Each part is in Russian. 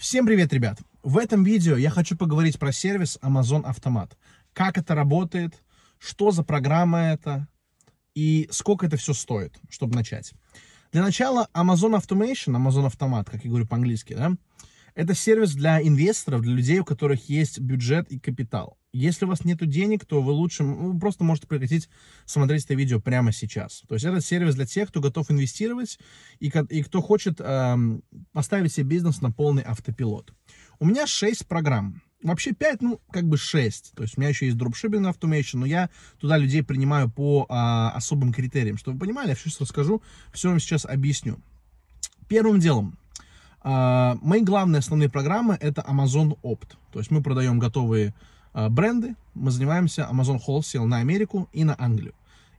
Всем привет, ребят! В этом видео я хочу поговорить про сервис Amazon Автомат. Как это работает, что за программа это и сколько это все стоит, чтобы начать. Для начала Amazon Automation, Amazon Автомат, как я говорю по-английски, да, это сервис для инвесторов, для людей, у которых есть бюджет и капитал. Если у вас нет денег, то вы лучше ну, вы просто можете прекратить смотреть это видео прямо сейчас. То есть этот сервис для тех, кто готов инвестировать и, и кто хочет эм, поставить себе бизнес на полный автопилот. У меня 6 программ. Вообще 5, ну, как бы 6. То есть у меня еще есть дропшиппинг Automation, но я туда людей принимаю по а, особым критериям. Чтобы вы понимали, я сейчас расскажу, все вам сейчас объясню. Первым делом, а, мои главные основные программы это Amazon Opt. То есть мы продаем готовые Э, бренды. Мы занимаемся Amazon Wholesale на Америку и на Англию.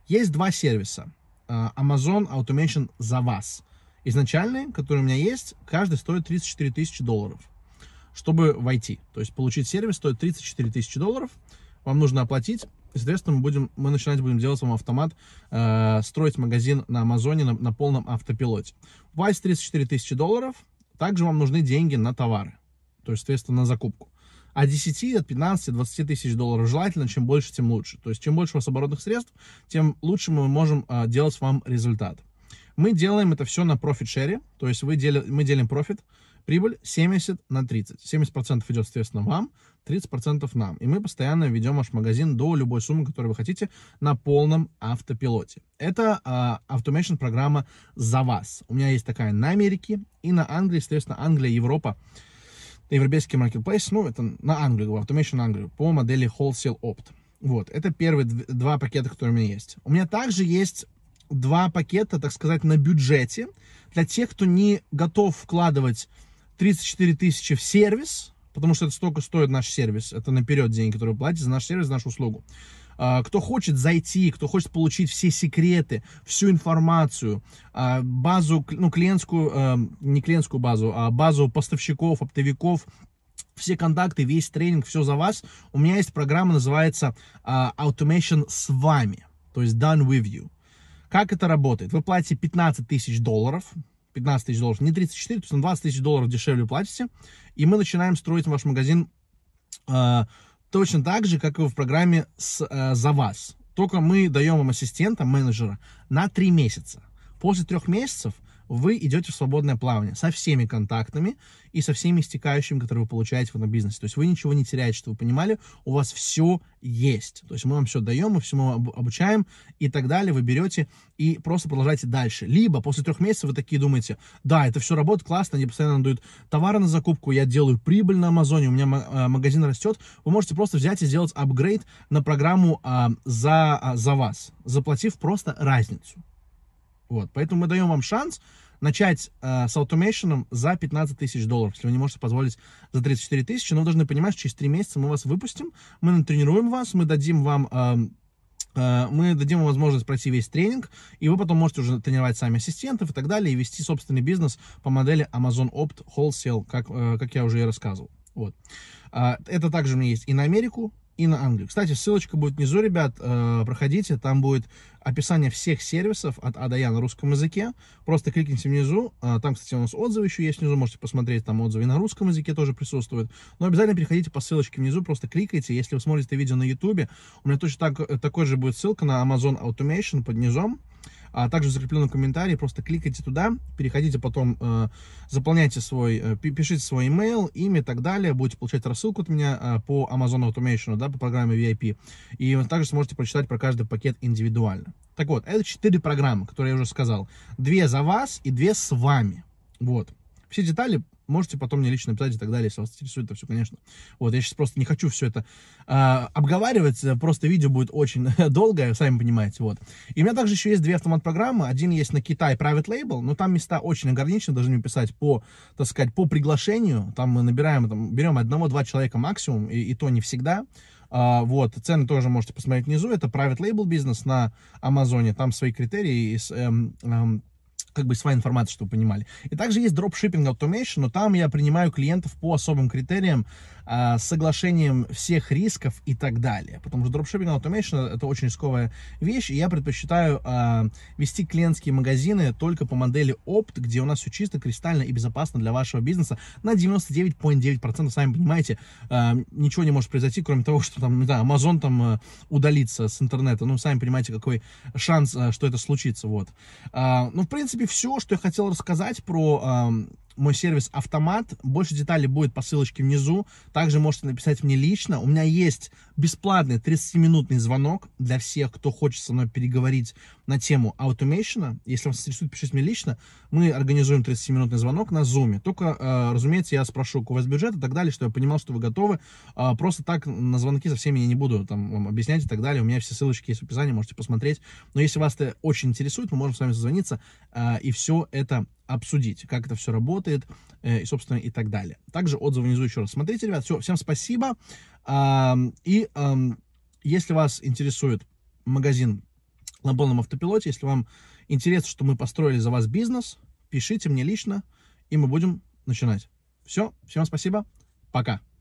Есть два сервиса. Э, Amazon Automation за вас. Изначальный, который у меня есть, каждый стоит 34 тысячи долларов, чтобы войти. То есть получить сервис стоит 34 тысячи долларов. Вам нужно оплатить. И, соответственно, мы, будем, мы начинать будем делать вам автомат, э, строить магазин на Амазоне на, на полном автопилоте. У вас 34 тысячи долларов. Также вам нужны деньги на товары, то есть, соответственно, на закупку от 10, от 15, от 20 тысяч долларов желательно, чем больше, тем лучше. То есть чем больше у вас оборотных средств, тем лучше мы можем э, делать вам результат. Мы делаем это все на профит-шере, то есть вы дели, мы делим профит, прибыль 70 на 30. 70% идет, соответственно, вам, 30% нам. И мы постоянно ведем ваш магазин до любой суммы, которую вы хотите, на полном автопилоте. Это э, automation программа за вас. У меня есть такая на Америке и на Англии, соответственно, Англия, Европа европейский marketplace, ну, это на Англию, в Automation Англию, по модели Wholesale Opt. Вот, это первые два пакета, которые у меня есть. У меня также есть два пакета, так сказать, на бюджете для тех, кто не готов вкладывать 34 тысячи в сервис, потому что это столько стоит наш сервис, это наперед деньги, которые вы платите за наш сервис, за нашу услугу. А, кто хочет зайти, кто хочет получить все секреты, всю информацию, а, базу, ну, клиентскую, а, не клиентскую базу, а базу поставщиков, оптовиков, все контакты, весь тренинг, все за вас. У меня есть программа, называется Automation с вами, то есть Done with you. Как это работает? Вы платите 15 тысяч долларов, 15 тысяч долларов, не 34, то есть на 20 тысяч долларов дешевле платите, и мы начинаем строить ваш магазин точно так же, как и в программе с, э, «За вас». Только мы даем вам ассистента, менеджера на три месяца. После трех месяцев – вы идете в свободное плавание со всеми контактами и со всеми истекающими, которые вы получаете в этом бизнесе. То есть вы ничего не теряете, что вы понимали, у вас все есть. То есть мы вам все даем, мы всему обучаем и так далее. Вы берете и просто продолжаете дальше. Либо после трех месяцев вы такие думаете, да, это все работает классно, они постоянно дают товары на закупку, я делаю прибыль на Амазоне, у меня э, магазин растет. Вы можете просто взять и сделать апгрейд на программу а, за, а, за вас, заплатив просто разницу. Вот, поэтому мы даем вам шанс начать э, с аутомейшеном за 15 тысяч долларов, если вы не можете позволить за 34 тысячи, но вы должны понимать, что через 3 месяца мы вас выпустим, мы натренируем вас, мы дадим вам... Э, э, мы дадим вам возможность пройти весь тренинг, и вы потом можете уже тренировать сами ассистентов и так далее, и вести собственный бизнес по модели Amazon Opt Wholesale, как, э, как я уже и рассказывал. Вот. А, это также у меня есть и на Америку, и на Англию. Кстати, ссылочка будет внизу, ребят, э, проходите, там будет описание всех сервисов от А до Я на русском языке. Просто кликните внизу, э, там, кстати, у нас отзывы еще есть внизу, можете посмотреть, там отзывы и на русском языке тоже присутствуют. Но обязательно переходите по ссылочке внизу, просто кликайте. Если вы смотрите видео на YouTube, у меня точно так, такой же будет ссылка на Amazon Automation под низом а также в закрепленном комментарии просто кликайте туда, переходите потом, э, заполняйте свой, э, пишите свой email, имя и так далее, будете получать рассылку от меня э, по Amazon Automation, да, по программе VIP, и вы также сможете прочитать про каждый пакет индивидуально. Так вот, это четыре программы, которые я уже сказал. Две за вас и две с вами. Вот. Все детали Можете потом мне лично писать и так далее, если вас интересует это все, конечно. Вот, я сейчас просто не хочу все это э, обговаривать, просто видео будет очень долгое, сами понимаете, вот. И у меня также еще есть две автомат-программы. Один есть на Китай Private Label, но там места очень ограничены, должны писать по, так сказать, по приглашению. Там мы набираем, там, берем одного-два человека максимум, и, и то не всегда. Uh, вот, цены тоже можете посмотреть внизу. Это private label бизнес на Амазоне. Там свои критерии. И, эм, эм, как бы своя информация, чтобы понимали. И также есть дропшиппинг automation, но там я принимаю клиентов по особым критериям, э, соглашением всех рисков и так далее. Потому что дропшиппинг automation это очень рисковая вещь, и я предпочитаю э, вести клиентские магазины только по модели опт, где у нас все чисто, кристально и безопасно для вашего бизнеса на 99.9%, сами понимаете, э, ничего не может произойти, кроме того, что там, не знаю, Amazon там э, удалится с интернета, ну, сами понимаете, какой шанс, э, что это случится, вот. Э, ну, в принципе, принципе, все, что я хотел рассказать про мой сервис Автомат. Больше деталей будет по ссылочке внизу. Также можете написать мне лично. У меня есть бесплатный 30-минутный звонок для всех, кто хочет со мной переговорить на тему аутомейшена. Если вас интересует, пишите мне лично. Мы организуем 30-минутный звонок на Zoom. Только, э, разумеется, я спрошу, у вас бюджет и так далее, чтобы я понимал, что вы готовы. А, просто так на звонки со всеми я не буду там вам объяснять и так далее. У меня все ссылочки есть в описании, можете посмотреть. Но если вас это очень интересует, мы можем с вами созвониться э, и все это обсудить, как это все работает э, и, собственно, и так далее. Также отзывы внизу еще раз смотрите, ребят. Все, всем спасибо. И если вас интересует магазин на полном автопилоте, если вам интересно, что мы построили за вас бизнес, пишите мне лично, и мы будем начинать. Все, всем спасибо, пока.